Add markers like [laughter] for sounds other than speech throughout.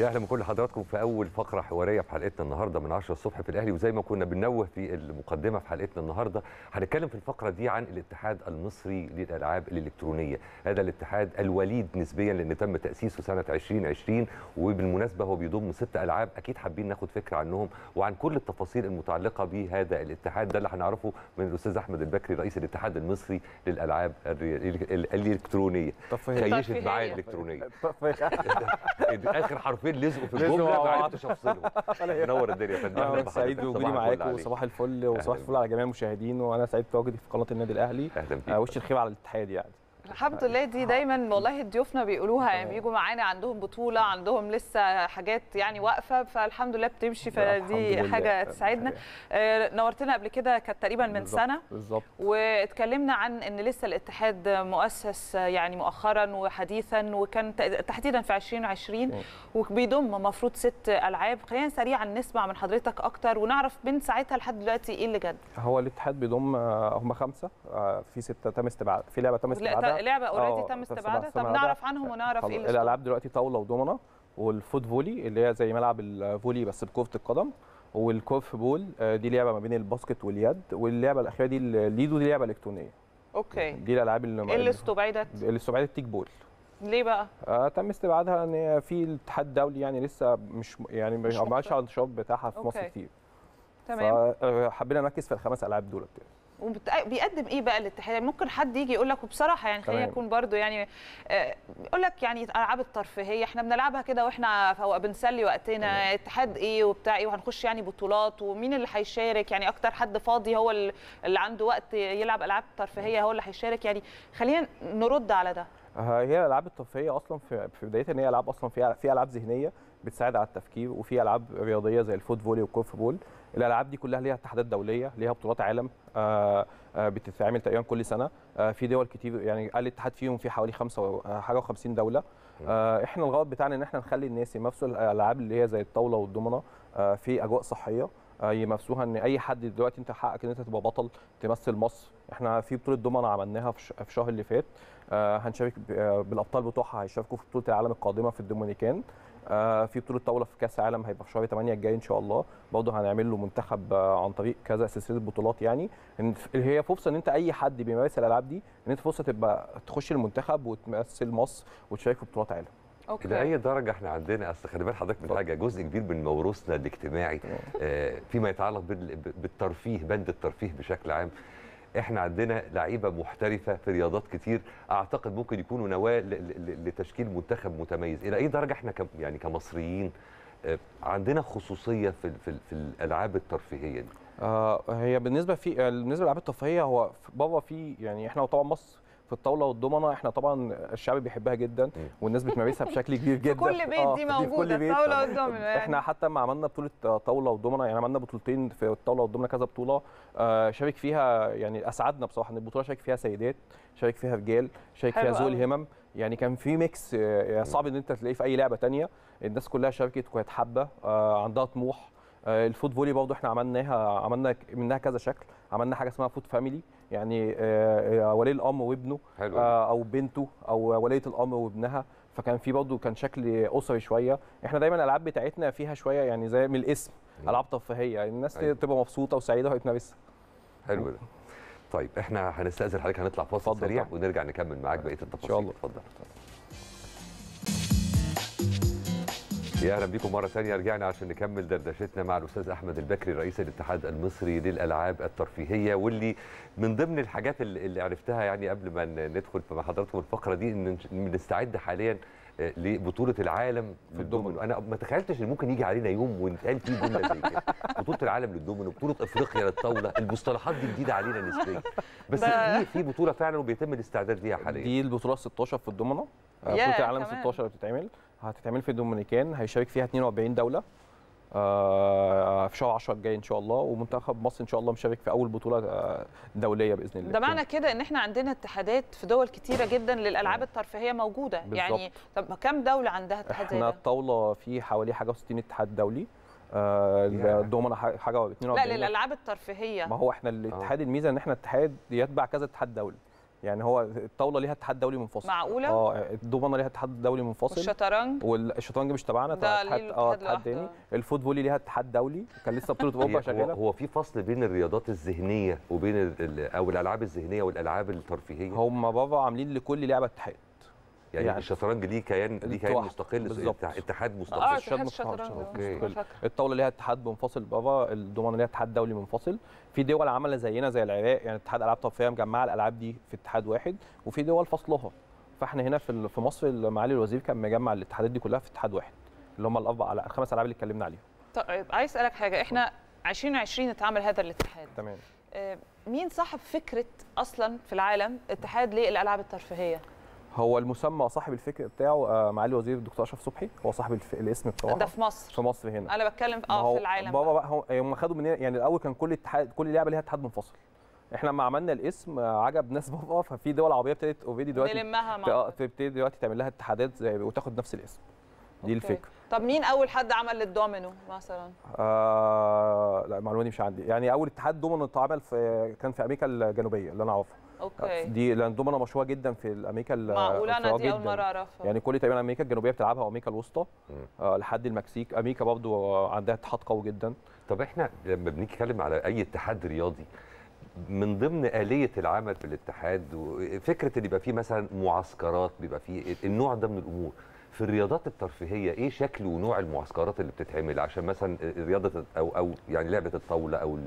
يا اهلا بكل حضراتكم في اول فقره حواريه في حلقتنا النهارده من 10 الصبح في الاهلي وزي ما كنا بننوه في المقدمه في حلقتنا النهارده هنتكلم في الفقره دي عن الاتحاد المصري للالعاب الالكترونيه هذا الاتحاد الوليد نسبيا لان تم تاسيسه سنه 2020 وبالمناسبه هو بيضم ست العاب اكيد حابين ناخد فكره عنهم وعن كل التفاصيل المتعلقه بهذا الاتحاد ده اللي هنعرفه من الاستاذ احمد البكري رئيس الاتحاد المصري للالعاب الالكترونيه خيشت معايا الالكترونيه اخر حرفين [laughs] [laughs] حبيبين لزقوا في الجمله ما عرفتش افصلهم منور الدنيا يا فندم اهلا سعيد بوجودي معاكم وصباح الفل وصباح الفل على جميع المشاهدين وانا سعيد بتواجدي في قناه النادي الاهلي اهلا بيك آه، وش الخير على الاتحاد يعني الحمد لله دي دايما والله ضيوفنا بيقولوها يعني بيجوا معانا عندهم بطوله عندهم لسه حاجات يعني واقفه فالحمد لله بتمشي فدي حاجه تسعدنا يعني. آه، نورتنا قبل كده كانت تقريبا من بالزبط. سنه بالظبط واتكلمنا عن ان لسه الاتحاد مؤسس يعني مؤخرا وحديثا وكان تحديدا في 2020 وبيضم مفروض ست العاب خلينا سريعا نسمع من حضرتك اكتر ونعرف من ساعتها لحد دلوقتي ايه اللي جد هو الاتحاد بيضم آه، هم خمسه آه، في سته تم استبعاد في لعبه تم استبعادها لعبه اوريدي آه، تم استبعادها طب نعرف عنهم ونعرف ايه اللي الالعاب دلوقتي طاوله ودومنه والفوت فولي اللي هي زي ملعب الفولي بس بكره القدم والكوف بول آه، دي لعبه ما بين الباسكت واليد واللعبه الاخيره دي الليدو دي لعبه الكترونيه اوكي يعني دي الالعاب اللي, إيه اللي استبعدت اللي استبعدت تيك بول ليه بقى؟ آه تم استبعادها ان في الاتحاد الدولي يعني لسه مش يعني ما ما على النشاط بتاعها في أوكي. مصر كتير تمام فحبينا آه، نركز في الخمس العاب دولت يعني وبيقدم ايه بقى الاتحاد يعني ممكن حد يجي يقول لك وبصراحه يعني خلينا نكون برضو يعني آه، يقول لك يعني العاب الترفيهيه احنا بنلعبها كده واحنا بنسلي وقتنا اتحاد ايه وبتاع ايه وهنخش يعني بطولات ومين اللي هيشارك يعني اكتر حد فاضي هو اللي عنده وقت يلعب العاب ترفيهيه هو اللي هيشارك يعني خلينا نرد على ده آه، هي الالعاب الترفيهيه اصلا في بدايتها ان هي العاب اصلا فيها في العاب ذهنيه بتساعد على التفكير وفي العاب رياضيه زي الفوت فولي والكورف بول الالعاب دي كلها ليها اتحادات دوليه ليها بطولات عالم آه، آه، بتتعمل تقريبا كل سنه آه، في دول كتير يعني الاتحاد فيهم في حوالي خمسة حاجه و50 دوله احنا الغرض بتاعنا ان احنا نخلي الناس يمارسوا الالعاب اللي هي زي الطاوله والدومنه في اجواء صحيه يمارسوها ان اي حد دلوقتي انت حقك ان انت تبقى بطل تمثل مصر احنا في بطوله دومنا عملناها في الشهر اللي فات هنشارك بالابطال بتوعها هيشاركوا في بطوله العالم القادمه في الدومينيكان آه، في بطوله طاوله في كاس عالم هيبقى في شهر 8 الجاي ان شاء الله برضه هنعمل له منتخب آه، عن طريق كذا سلسله بطولات يعني هي فرصه ان انت اي حد بيمارس الالعاب دي ان انت فرصه تبقى تخش المنتخب وتمثل مصر وتشارك في بطولات عالم اوكي لاي درجه احنا عندنا اصل خلي بال حضرتك من حاجه جزء كبير من موروثنا الاجتماعي آه، فيما يتعلق بالترفيه بند الترفيه بشكل عام احنا عندنا لعيبه محترفه في رياضات كتير اعتقد ممكن يكونوا نواه لتشكيل منتخب متميز الى اي درجه احنا يعني كمصريين آه، عندنا خصوصيه في في, في الالعاب الترفيهيه دي آه، هي بالنسبه في بالنسبه للالعاب الترفيهيه هو بابا في يعني احنا طبعا مصر في الطاوله والضمنه احنا طبعا الشعب بيحبها جدا والناس بتمارسها بشكل كبير [laughs] جدا آه، في كل بيت دي موجوده الطاوله والضمنه يعني. احنا حتى ما عملنا بطوله آه، طاوله والضمنه يعني عملنا بطولتين في الطاوله والضمنه كذا بطوله آه شارك فيها يعني اسعدنا بصراحه ان البطوله شارك فيها سيدات شارك فيها رجال شارك فيها ذوي الهمم يعني كان في ميكس آه، يعني صعب ان انت تلاقيه في اي لعبه تانية الناس كلها شاركت وكانت حابه آه عندها طموح الفوت فولي برضه احنا عملناها عملنا منها كذا شكل عملنا حاجه اسمها فوت فاميلي يعني آه، آه، ولي الامر وابنه حلو. آه، او بنته او وليه الامر وابنها فكان في برضه كان شكل اسري شويه احنا دايما الالعاب بتاعتنا فيها شويه يعني زي من الاسم العاب ترفيهيه يعني الناس أيوة. تبقى مبسوطه وسعيده وهي بتنافسها حلو ده طيب احنا هنستاذن حضرتك هنطلع فاصل سريع ونرجع نكمل معاك بقيه التفاصيل ان شاء الله اتفضل يا اهلا بكم مره ثانيه رجعنا عشان نكمل دردشتنا مع الاستاذ احمد البكري رئيس الاتحاد المصري للالعاب الترفيهيه واللي من ضمن الحاجات اللي عرفتها يعني قبل ما ندخل مع حضراتكم الفقره دي ان بنستعد حاليا آه، لبطوله العالم للدومينو انا ما تخيلتش ان ممكن يجي علينا يوم ونتقال فيه جمله زي كده [laughs] بطوله العالم للدومينو بطوله افريقيا للطاوله المصطلحات دي جديده علينا نسبيا [laughs] بس في في بطوله فعلا وبيتم الاستعداد ليها حاليا دي البطوله 16 في الدومينو آه، بطوله العالم 16 بتتعمل هتتعمل في الدومينيكان هيشارك فيها 42 دوله آه، في شهر 10 الجاي ان شاء الله ومنتخب مصر ان شاء الله مشارك في اول بطوله آه، دوليه باذن الله ده معنى كده ان احنا عندنا اتحادات في دول كتيره جدا للالعاب الترفيهيه موجوده بالزبط. يعني طب كم دوله عندها اتحاد احنا الطاوله في حوالي حاجه و60 اتحاد دولي الدومنه آه، حاجه و42 لا للالعاب الترفيهيه ما هو احنا الاتحاد الميزه ان احنا اتحاد يتبع كذا اتحاد دولي يعني هو الطاوله ليها اتحاد دولي منفصل معقوله اه الدوبانه ليها اتحاد دولي منفصل والشطرنج والشطرنج مش تبعنا ده اتحاد اه اتحاد تاني الفوت ليها اتحاد دولي كان لسه بطوله اوروبا شغاله هو في فصل بين الرياضات الذهنيه وبين او الالعاب الذهنيه والالعاب الترفيهيه هم بابا عاملين لكل لعبه اتحاد يعني, يعني الشطرنج ليه كيان ليه كيان مستقل بالظبط اتحاد آه، مستقل اه اتحاد الشطرنج مستقل الطاوله ليها اتحاد منفصل بابا الضمان ليها اتحاد دولي منفصل في دول عامله زينا زي العراق يعني اتحاد العاب طرفيه مجمعه الالعاب دي في اتحاد واحد وفي دول فصلها فاحنا هنا في في مصر معالي الوزير كان مجمع الاتحادات دي كلها في اتحاد واحد اللي هم الاربع الخمس العاب اللي اتكلمنا عليهم طيب عايز اسالك حاجه احنا 2020 اتعمل هذا الاتحاد تمام آه، مين صاحب فكره اصلا في العالم اتحاد للالعاب الترفيهيه هو المسمى صاحب الفكر بتاعه آه، معالي الوزير الدكتور اشرف صبحي هو صاحب الف... الاسم بتاعه ده في مصر في مصر هنا انا بتكلم اه في العالم بابا بقى هم هو... خدوا من يعني الاول كان كل اتحاد كل لعبه ليها اتحاد منفصل احنا لما عملنا الاسم آه، عجب ناس [laughs] بابا ففي دول عربيه ابتدت اوفيدي دلوقتي نلمها مع آه، تبتدي دلوقتي تعمل لها اتحادات زي... وتاخد نفس الاسم دي الفكره طب مين اول حد عمل الدومينو مثلا آه لا المعلومه دي مش عندي يعني اول اتحاد دومينو اتعمل في كان في امريكا الجنوبيه اللي انا اعرفها اوكي آه، دي لان دومينو مشهوره جدا في امريكا معقوله انا دي اول مره اعرفها يعني كل تقريبا امريكا الجنوبيه بتلعبها وامريكا الوسطى آه لحد المكسيك امريكا برضو عندها اتحاد قوي جدا طب احنا لما بنيجي نتكلم على اي اتحاد رياضي من ضمن آلية العمل في الاتحاد وفكرة ان يبقى فيه مثلا معسكرات بيبقى فيه النوع ده من الأمور في الرياضات الترفيهيه ايه شكل ونوع المعسكرات اللي بتتعمل عشان مثلا رياضه او او يعني لعبه الطاوله او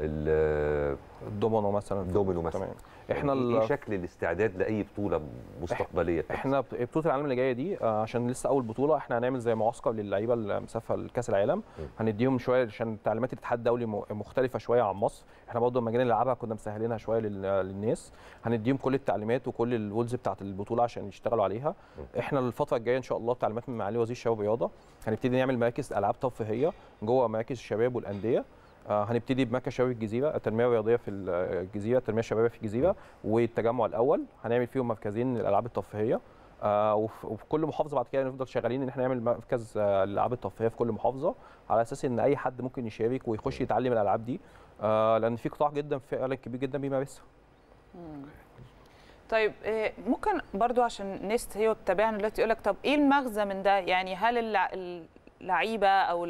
الدومينو مثلا الدومينو مثلا تمام. احنا ايه شكل الاستعداد لاي بطوله مستقبليه احنا بطوله العالم اللي جايه دي آه، عشان لسه اول بطوله احنا هنعمل زي معسكر للعيبه المسافه لكاس العالم هنديهم شويه عشان تعليمات الاتحاد الدولي مختلفه شويه عن مصر احنا برضه لما جينا نلعبها كنا مسهلينها شويه للناس هنديهم كل التعليمات وكل الولز بتاعه البطوله عشان يشتغلوا عليها احنا الفتره الجايه ان شاء الله تعليمات من معالي وزير الشباب والرياضه هنبتدي نعمل مراكز العاب ترفيهيه جوه مراكز الشباب والانديه آه، هنبتدي بمكه شباب الجزيره التنميه الرياضيه في الجزيره التنميه الشبابيه في الجزيره والتجمع الاول هنعمل فيهم مركزين للالعاب الترفيهيه آه، وفي كل محافظه بعد كده نفضل شغالين ان احنا نعمل مركز الالعاب آه، الترفيهيه في كل محافظه على اساس ان اي حد ممكن يشارك ويخش يتعلم الالعاب دي لان في قطاع جدا فعلا كبير جدا بيمارسها طيب ممكن برضو عشان الناس هي بتتابعنا دلوقتي يقول لك طب ايه المغزى من ده يعني هل اللعيبه او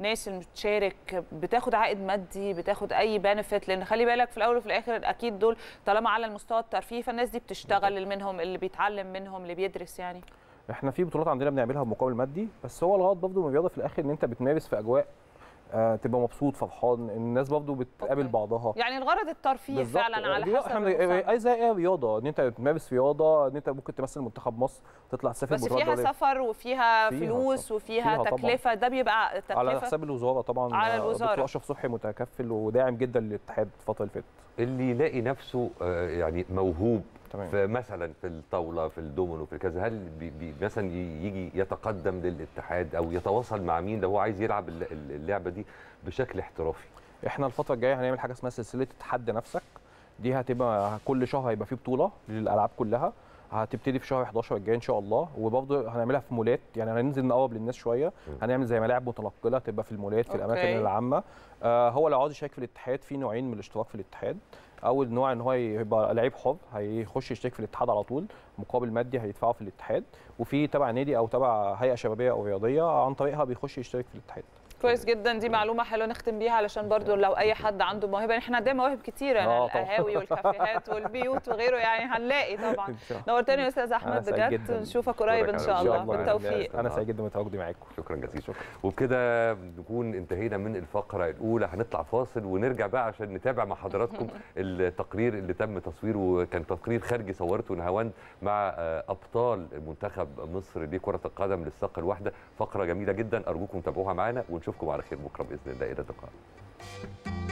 الناس اللي بتشارك بتاخد عائد مادي بتاخد اي بنفيت لان خلي بالك في الاول وفي الاخر اكيد دول طالما على المستوى الترفيهي فالناس دي بتشتغل منهم اللي بيتعلم منهم اللي بيدرس يعني احنا في بطولات عندنا بنعملها بمقابل مادي بس هو الغرض برضه ما الرياضه في الاخر ان انت بتمارس في اجواء آه، تبقى مبسوط فرحان الناس برضه بتقابل أوكي. بعضها يعني الغرض الترفيه فعلا على حسب احنا زي ايه رياضه ان انت تمارس رياضه ان انت ممكن تمثل منتخب مصر تطلع تسافر بس فيها سفر وفيها فيها فلوس وفيها فيها تكلفه طبعًا. ده بيبقى تكلفه على حساب الوزاره طبعا على آه، الوزاره دكتور اشرف صبحي متكفل وداعم جدا للاتحاد الفتره اللي فاتت اللي يلاقي نفسه آه، يعني موهوب تمام. فمثلا في الطاوله في الدومينو في كذا هل بي بي مثلا يجي يتقدم للاتحاد او يتواصل مع مين لو هو عايز يلعب اللعبه دي بشكل احترافي احنا الفتره الجايه هنعمل حاجه اسمها سلسله تحدي نفسك دي هتبقى كل شهر هيبقى فيه بطوله للالعاب كلها هتبتدي في شهر 11 الجاي ان شاء الله وبرضه هنعملها في مولات يعني هننزل نقرب للناس شويه هنعمل زي ملاعب متنقله تبقى في المولات في الاماكن العامه آه هو لو عاوز يشارك في الاتحاد في نوعين من الاشتراك في الاتحاد اول نوع ان هو يبقى لعيب حر هيخش يشترك في الاتحاد على طول مقابل مادي هيدفعه في الاتحاد وفي تبع نادي او تبع هيئه شبابيه او رياضيه عن طريقها بيخش يشترك في الاتحاد كويس جدا دي معلومه حلوه نختم بيها علشان برضو لو اي حد عنده موهبه يعني احنا عندنا مواهب كتيره يعني آه، القهاوي والكافيهات والبيوت وغيره يعني هنلاقي طبعا نورتني يا استاذ احمد بجد نشوفك قريب ان شاء الله بالتوفيق انا سعيد جدا بتواجدي معاكم شكرا جزيلا شكرا وبكده نكون انتهينا من الفقره الاولى هنطلع فاصل ونرجع بقى عشان نتابع مع حضراتكم [laughs] التقرير اللي تم تصويره كان تقرير خارجي صورته نهاوند مع آه، ابطال منتخب مصر لكره القدم للساق الواحده فقره جميله جدا ارجوكم تابعوها معانا ونشوفكم على خير بكره باذن الله الى اللقاء